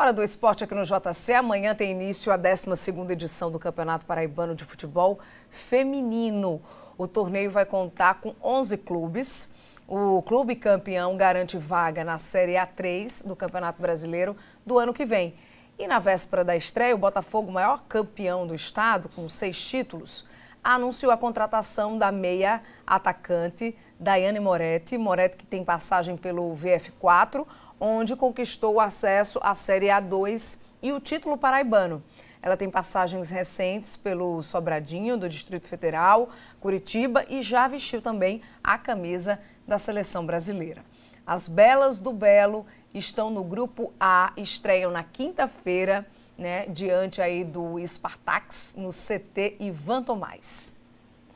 Hora do esporte aqui no JC. Amanhã tem início a 12 edição do Campeonato Paraibano de Futebol Feminino. O torneio vai contar com 11 clubes. O clube campeão garante vaga na Série A3 do Campeonato Brasileiro do ano que vem. E na véspera da estreia, o Botafogo, maior campeão do estado, com seis títulos, anunciou a contratação da meia atacante Daiane Moretti. Moretti que tem passagem pelo VF4, onde conquistou o acesso à Série A2 e o título paraibano. Ela tem passagens recentes pelo Sobradinho do Distrito Federal, Curitiba e já vestiu também a camisa da seleção brasileira. As Belas do Belo estão no grupo A, estreiam na quinta-feira, né, diante aí do Spartax no CT Ivan Tomás.